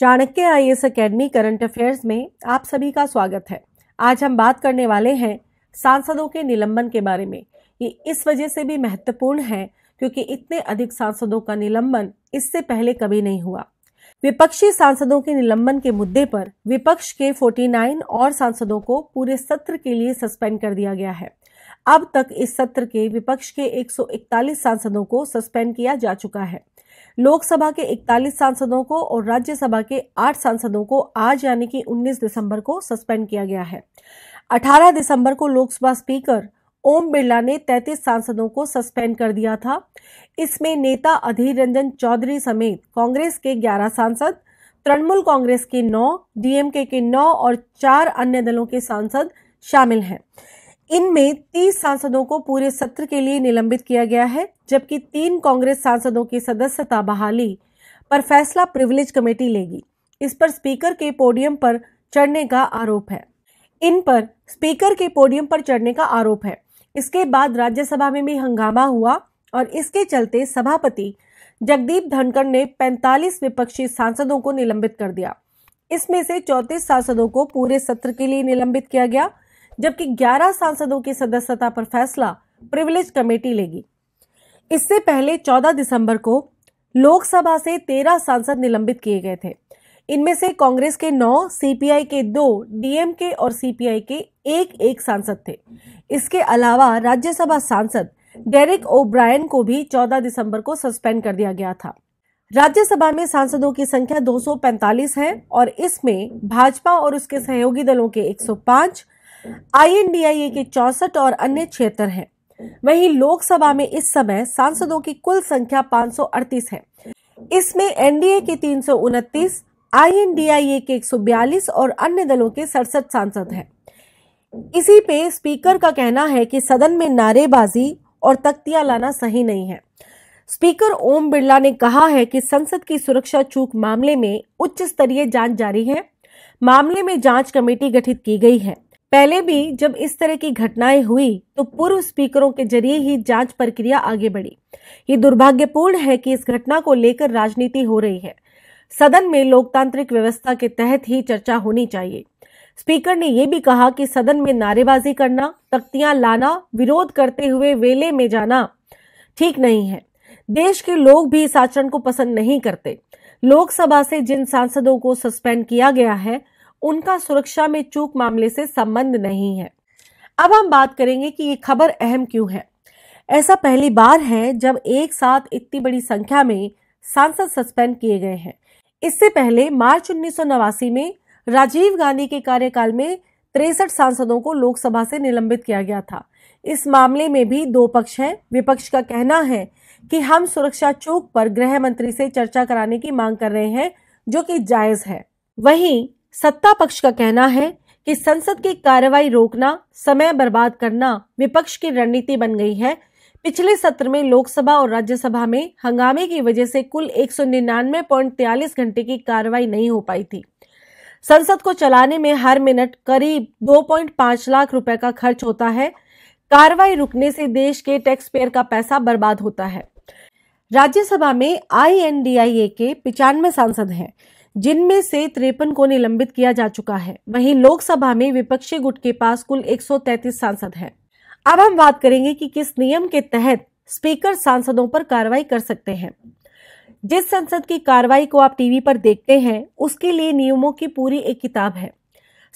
Chanakya I S academy current affairs में आप सभी का स्वागत है आज हम बात करने वाले हैं सांसदों के निलंबन के बारे में ये इस वजह से भी महत्वपूर्ण है क्योंकि इतने अधिक सांसदों का निलंबन इससे पहले कभी नहीं हुआ विपक्षी सांसदों के निलंबन के मुद्दे पर विपक्ष के 49 और सांसदों को पूरे सत्र के लिए सस्पेंड कर दिया गया है अब तक इस सत्र के विपक्ष के 141 सांसदों को सस्पेंड किया जा चुका है लोकसभा के 41 सांसदों को और राज्यसभा के 8 सांसदों को आज यानी कि 19 दिसंबर को सस्पेंड किया गया है 18 दिसंबर को लोकसभा स्पीकर ओम बिरला ने 33 सांसदों को सस्पेंड कर दिया था इसमें नेता अधीर रंजन चौधरी समेत कांग्रेस के 11 सांसद तृणमूल कांग्रेस के 9, डीएमके के 9 और चार अन्य दलों के सांसद शामिल हैं इनमें तीस सांसदों को पूरे सत्र के लिए निलंबित किया गया है जबकि तीन कांग्रेस सांसदों की सदस्यता बहाली पर फैसला प्रिविलेज कमेटी लेगी इस पर स्पीकर के पोडियम पर चढ़ने का आरोप है इन पर स्पीकर के पोडियम पर चढ़ने का आरोप है इसके बाद राज्यसभा में भी हंगामा हुआ और इसके चलते सभापति जगदीप धनखड़ ने 45 विपक्षी सांसदों को निलंबित कर दिया इसमें से 34 सांसदों को पूरे सत्र के लिए निलंबित किया गया जबकि 11 सांसदों की सदस्यता पर फैसला प्रिविलेज कमेटी लेगी इससे पहले 14 दिसंबर को लोकसभा से 13 सांसद निलंबित किए गए थे इनमें से कांग्रेस के नौ सीपीआई के दो डीएमके और सीपीआई के एक एक सांसद थे इसके अलावा राज्यसभा सांसद डेरिक ओब्रायन को भी 14 दिसंबर को सस्पेंड कर दिया गया था राज्यसभा में सांसदों की संख्या 245 है और इसमें भाजपा और उसके सहयोगी दलों के 105, आईएनडीआईए के चौसठ और अन्य क्षेत्र हैं वहीं लोकसभा में इस समय सांसदों की कुल संख्या 538 है इसमें एनडीए के तीन सौ उनतीस आईएनडीआईए के 142 और अन्य दलों के सड़सठ सांसद हैं इसी पे स्पीकर का कहना है कि सदन में नारेबाजी और तख्तियां लाना सही नहीं है स्पीकर ओम बिरला ने कहा है कि संसद की सुरक्षा चूक मामले में उच्च स्तरीय जांच जारी है मामले में जांच कमेटी गठित की गई है पहले भी जब इस तरह की घटनाएं हुई तो पूर्व स्पीकरों के जरिए ही जांच प्रक्रिया आगे बढ़ी ये दुर्भाग्यपूर्ण है कि इस घटना को लेकर राजनीति हो रही है सदन में लोकतांत्रिक व्यवस्था के तहत ही चर्चा होनी चाहिए स्पीकर ने यह भी कहा कि सदन में नारेबाजी करना तख्तियां लाना विरोध करते हुए वेले में जाना ठीक नहीं है देश के लोग भी इस आचरण को पसंद नहीं करते लोकसभा से जिन सांसदों को सस्पेंड किया गया है उनका सुरक्षा में चूक मामले से संबंध नहीं है अब हम बात करेंगे कि ये खबर अहम क्यों है ऐसा पहली बार है जब एक साथ इतनी बड़ी संख्या में सांसद सस्पेंड किए गए हैं इससे पहले मार्च उन्नीस में राजीव गांधी के कार्यकाल में तिरसठ सांसदों को लोकसभा से निलंबित किया गया था इस मामले में भी दो पक्ष हैं विपक्ष का कहना है कि हम सुरक्षा चौक पर गृह मंत्री से चर्चा कराने की मांग कर रहे हैं जो कि जायज है वहीं सत्ता पक्ष का कहना है कि संसद की कार्रवाई रोकना समय बर्बाद करना विपक्ष की रणनीति बन गई है पिछले सत्र में लोकसभा और राज्यसभा में हंगामे की वजह से कुल एक घंटे की कार्रवाई नहीं हो पाई थी संसद को चलाने में हर मिनट करीब 2.5 लाख रुपए का खर्च होता है कार्रवाई रुकने से देश के टैक्स पेयर का पैसा बर्बाद होता है राज्यसभा में आई के पिचानवे सांसद हैं जिनमें से तिरपन को निलंबित किया जा चुका है वहीं लोकसभा में विपक्षी गुट के पास कुल 133 सांसद हैं। अब हम बात करेंगे कि किस नियम के तहत स्पीकर सांसदों पर कार्रवाई कर सकते हैं जिस संसद की कार्रवाई को आप टीवी पर देखते हैं उसके लिए नियमों की पूरी एक किताब है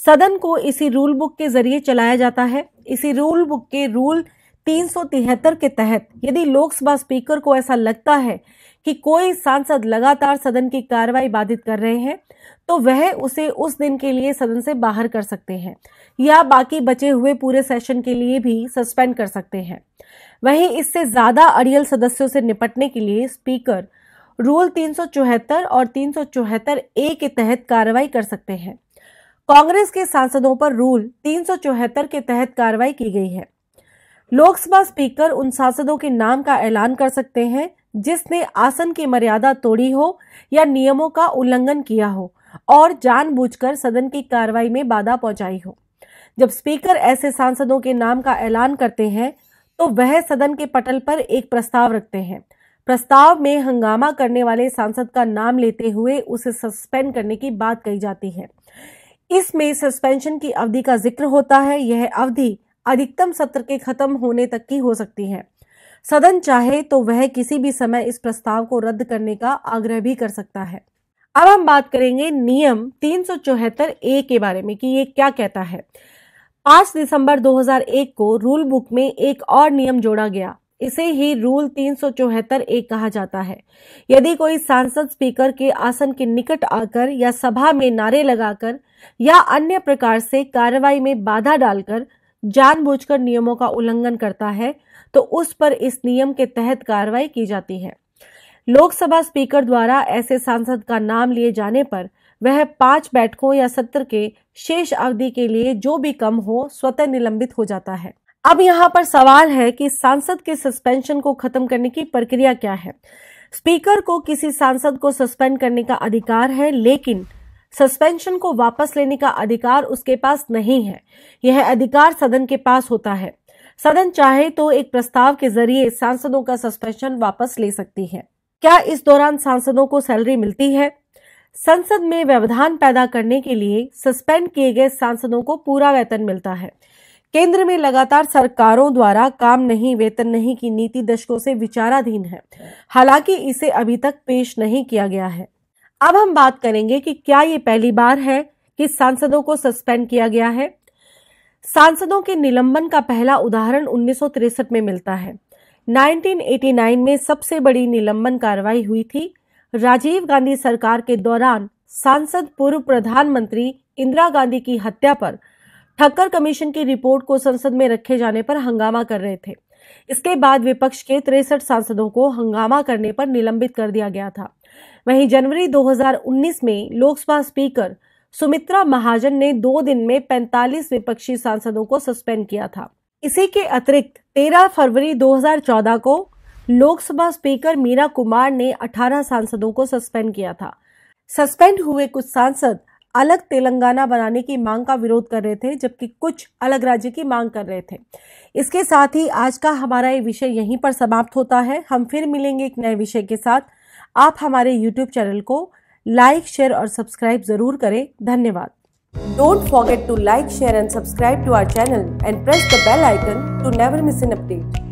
सदन को इसी रूल बुक के जरिए चलाया जाता है इसी रूल बुक के रूल 373 के तहत यदि लोकसभा स्पीकर को ऐसा लगता है कि कोई सांसद लगातार सदन की कार्रवाई बाधित कर रहे हैं तो वह उसे उस दिन के लिए सदन से बाहर कर सकते हैं या बाकी बचे हुए पूरे सेशन के लिए भी सस्पेंड कर सकते हैं वहीं इससे ज्यादा अड़ियल सदस्यों से निपटने के लिए स्पीकर रूल 374 और 374 ए के तहत कार्रवाई कर सकते हैं कांग्रेस के सांसदों पर रूल 374 के तहत कार्रवाई की गई है लोकसभा स्पीकर उन सांसदों के नाम का ऐलान कर सकते हैं जिसने आसन की मर्यादा तोड़ी हो या नियमों का उल्लंघन किया हो और जानबूझकर सदन की कार्रवाई में बाधा पहुंचाई हो जब स्पीकर ऐसे सांसदों के नाम का ऐलान करते हैं तो वह सदन के पटल पर एक प्रस्ताव रखते हैं प्रस्ताव में हंगामा करने वाले सांसद का नाम लेते हुए उसे सस्पेंड करने की बात कही जाती है इसमें सस्पेंशन की अवधि का जिक्र होता है यह अवधि अधिकतम सत्र के खत्म होने तक की हो सकती है सदन चाहे तो वह किसी भी समय इस प्रस्ताव को रद्द करने का आग्रह भी कर सकता है अब हम बात करेंगे नियम तीन ए के बारे में कि ये क्या कहता है पांच दिसंबर 2001 को रूल बुक में एक और नियम जोड़ा गया इसे ही रूल तीन ए कहा जाता है यदि कोई सांसद स्पीकर के आसन के निकट आकर या सभा में नारे लगाकर या अन्य प्रकार से कार्रवाई में बाधा डालकर जानबूझकर नियमों का उल्लंघन करता है तो उस पर इस नियम के तहत कार्रवाई की जाती है लोकसभा स्पीकर द्वारा ऐसे सांसद का नाम लिए जाने पर वह पांच बैठकों या सत्र के शेष अवधि के लिए जो भी कम हो स्वतः निलंबित हो जाता है अब यहाँ पर सवाल है कि सांसद के सस्पेंशन को खत्म करने की प्रक्रिया क्या है स्पीकर को किसी सांसद को सस्पेंड करने का अधिकार है लेकिन सस्पेंशन को वापस लेने का अधिकार उसके पास नहीं है यह अधिकार सदन के पास होता है सदन चाहे तो एक प्रस्ताव के जरिए सांसदों का सस्पेंशन वापस ले सकती है क्या इस दौरान सांसदों को सैलरी मिलती है संसद में व्यवधान पैदा करने के लिए सस्पेंड किए गए सांसदों को पूरा वेतन मिलता है केंद्र में लगातार सरकारों द्वारा काम नहीं वेतन नहीं की नीति दशकों से विचाराधीन है हालांकि इसे अभी तक पेश नहीं किया गया है अब हम बात करेंगे कि क्या ये पहली बार है कि सांसदों को सस्पेंड किया गया है सांसदों के निलंबन का पहला उदाहरण उन्नीस में मिलता है 1989 में सबसे बड़ी निलंबन कार्रवाई हुई थी राजीव गांधी सरकार के दौरान सांसद पूर्व प्रधानमंत्री इंदिरा गांधी की हत्या पर ठक्कर कमीशन की रिपोर्ट को संसद में रखे जाने पर हंगामा कर रहे थे इसके बाद विपक्ष के तिरसठ सांसदों को हंगामा करने पर निलंबित कर दिया गया था वहीं जनवरी 2019 में लोकसभा स्पीकर सुमित्रा महाजन ने दो दिन में 45 विपक्षी सांसदों को सस्पेंड किया था इसी के अतिरिक्त 13 फरवरी 2014 को लोकसभा स्पीकर मीरा कुमार ने 18 सांसदों को सस्पेंड किया था सस्पेंड हुए कुछ सांसद अलग तेलंगाना बनाने की मांग का विरोध कर रहे थे जबकि कुछ अलग राज्य की मांग कर रहे थे इसके साथ ही आज का हमारा ये विषय यहीं पर समाप्त होता है हम फिर मिलेंगे एक नए विषय के साथ आप हमारे यूट्यूब चैनल को लाइक शेयर और सब्सक्राइब जरूर करें धन्यवाद Don't forget to like, share and subscribe to our channel and press the bell icon to never miss an update.